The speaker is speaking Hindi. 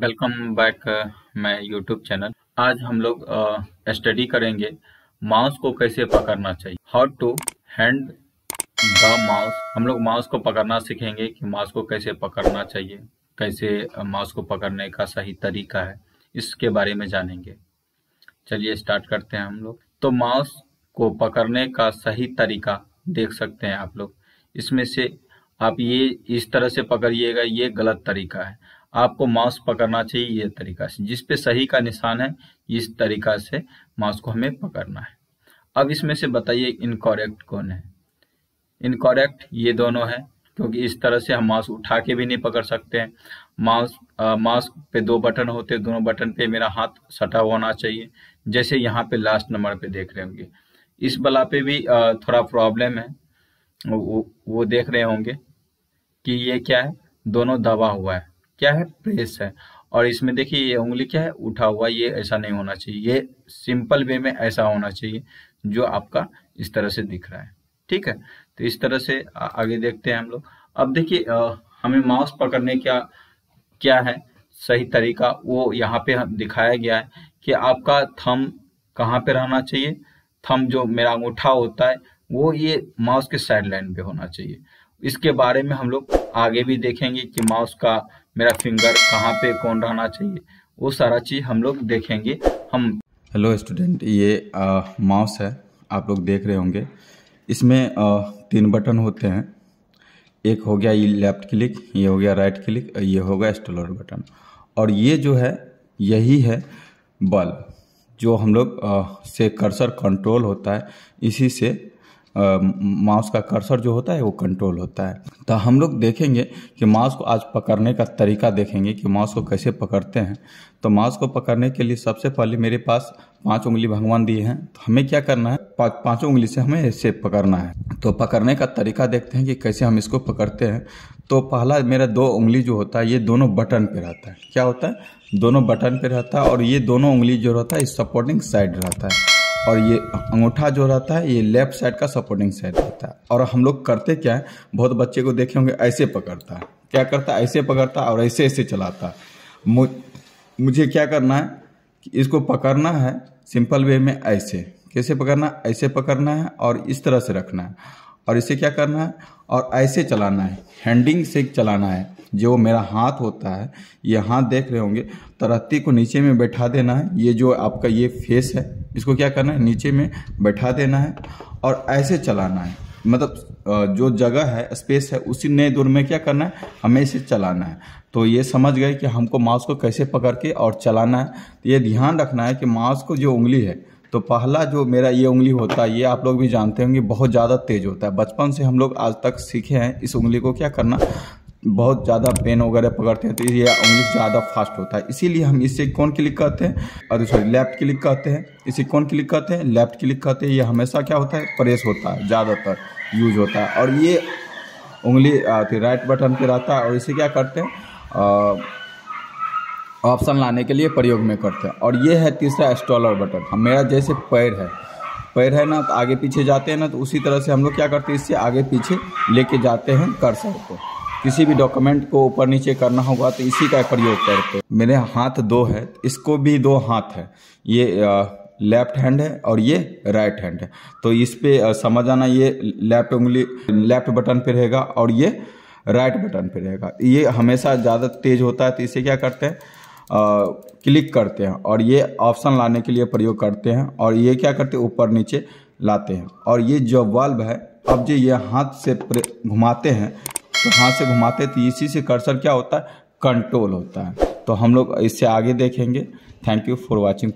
वेलकम बैक मैं यूट्यूब चैनल आज हम लोग स्टडी uh, करेंगे माउस को कैसे पकड़ना चाहिए how to hand the mouse हम लोग माउस को पकड़ना सीखेंगे कि माउस को कैसे पकड़ना चाहिए कैसे माउस uh, को पकड़ने का सही तरीका है इसके बारे में जानेंगे चलिए स्टार्ट करते हैं हम लोग तो माउस को पकड़ने का सही तरीका देख सकते हैं आप लोग इसमें से आप ये इस तरह से पकड़िएगा ये गलत तरीका है आपको माउस पकड़ना चाहिए ये तरीका से जिस पे सही का निशान है इस तरीका से माउस को हमें पकड़ना है अब इसमें से बताइए इनकोरेक्ट कौन है इनकोरेक्ट ये दोनों है क्योंकि इस तरह से हम माउस उठा के भी नहीं पकड़ सकते हैं माउस माउस पे दो बटन होते हैं दोनों बटन पे मेरा हाथ सटा होना चाहिए जैसे यहाँ पे लास्ट नंबर पे देख रहे होंगे इस बला पे भी आ, थोड़ा प्रॉब्लम है वो, वो देख रहे होंगे कि ये क्या है दोनों दबा हुआ है क्या है प्रेस है और इसमें देखिए ये उंगली क्या है उठा हुआ ये ऐसा नहीं होना चाहिए ये सिंपल वे में ऐसा होना चाहिए जो आपका इस तरह से दिख रहा है ठीक है तो इस तरह से आगे देखते हैं हम लोग अब देखिए हमें माउस पकड़ने क्या क्या है सही तरीका वो यहाँ पे दिखाया गया है कि आपका थम कहाँ पे रहना चाहिए थम जो मेरा अंगूठा होता है वो ये माउस के साइड लाइन पे होना चाहिए इसके बारे में हम लोग आगे भी देखेंगे कि माउस का मेरा फिंगर कहाँ पे कौन रहना चाहिए वो सारा चीज़ हम लोग देखेंगे हम हेलो स्टूडेंट ये आ, माउस है आप लोग देख रहे होंगे इसमें आ, तीन बटन होते हैं एक हो गया ये लेफ्ट क्लिक ये हो गया राइट क्लिक ये हो गया स्टोलर बटन और ये जो है यही है बल्ब जो हम लोग से कर्सर कंट्रोल होता है इसी से माउस का कर्सर जो होता है वो कंट्रोल होता है तो हम लोग देखेंगे कि माउस को आज पकड़ने का तरीका देखेंगे कि माउस को कैसे पकड़ते हैं तो माउस को पकड़ने के लिए सबसे पहले मेरे पास पांच उंगली भगवान दिए हैं तो हमें क्या करना है पा, पांचों उंगली से हमें इसे पकड़ना है तो पकड़ने का तरीका देखते हैं कि कैसे हम इसको पकड़ते हैं तो पहला मेरा दो उंगली जो होता है ये दोनों बटन पे रहता है क्या होता है दोनों बटन पे रहता है और ये दोनों उंगली जो रहता है सपोर्टिंग साइड रहता है और ये अंगूठा जो रहता है ये लेफ्ट साइड का सपोर्टिंग साइड रहता है और हम लोग करते क्या है बहुत बच्चे को देखे होंगे ऐसे पकड़ता है क्या करता है ऐसे पकड़ता है और ऐसे ऐसे चलाता है मुझे क्या करना है कि इसको पकड़ना है सिंपल वे में ऐसे कैसे पकड़ना ऐसे पकड़ना है और इस तरह से रखना है और इसे क्या करना है और ऐसे चलाना है हैंडिंग से चलाना है जो मेरा हाथ होता है ये हाथ देख रहे होंगे तरत्ती को नीचे में बैठा देना है ये जो आपका ये फेस है इसको क्या करना है नीचे में बैठा देना है और ऐसे चलाना है मतलब जो जगह है स्पेस है उसी नए दूर में क्या करना है हमें इसे चलाना है तो ये समझ गए कि हमको माउस को कैसे पकड़ के और चलाना है तो ये ध्यान रखना है कि माउस को जो उंगली है तो पहला जो मेरा ये उंगली होता है ये आप लोग भी जानते होंगे बहुत ज़्यादा तेज होता है बचपन से हम लोग आज तक सीखे हैं इस उंगली को क्या करना बहुत ज़्यादा पेन वगैरह पकड़ते हैं तो ये उंगली ज़्यादा फास्ट होता है इसीलिए हम इसे कौन क्लिक करते हैं और सॉरी लेफ्ट क्लिक कहते हैं इसे कौन क्लिक कहते हैं लेफ्ट क्लिक कहते हैं ये हमेशा क्या होता है प्रेस होता है ज़्यादातर यूज होता है और ये उंगली राइट बटन पर रहता है और इसे क्या करते हैं ऑप्शन लाने के लिए प्रयोग में करते हैं और ये है तीसरा स्टॉलर बटन हम मेरा जैसे पैर है पैर है ना तो आगे पीछे जाते हैं ना तो उसी तरह से हम लोग क्या करते हैं इससे आगे पीछे लेके जाते हैं कर सकते हैं किसी भी डॉक्यूमेंट को ऊपर नीचे करना होगा तो इसी का प्रयोग करते मेरे हाथ दो है इसको भी दो हाथ है ये लेफ्ट हैंड है और ये राइट हैंड है तो इस पे समझ आना ये लेफ्ट उंगली लेफ्ट बटन पे रहेगा और ये राइट बटन पे रहेगा ये हमेशा ज़्यादा तेज होता है तो इसे क्या करते हैं क्लिक करते हैं और ये ऑप्शन लाने के लिए प्रयोग करते हैं और ये क्या करते हैं ऊपर नीचे लाते हैं और ये जो बल्ब है अब जो ये हाथ से घुमाते हैं हाथ से घुमाते हैं तो इसी से कर्सर क्या होता है कंट्रोल होता है तो हम लोग इससे आगे देखेंगे थैंक यू फॉर वॉचिंग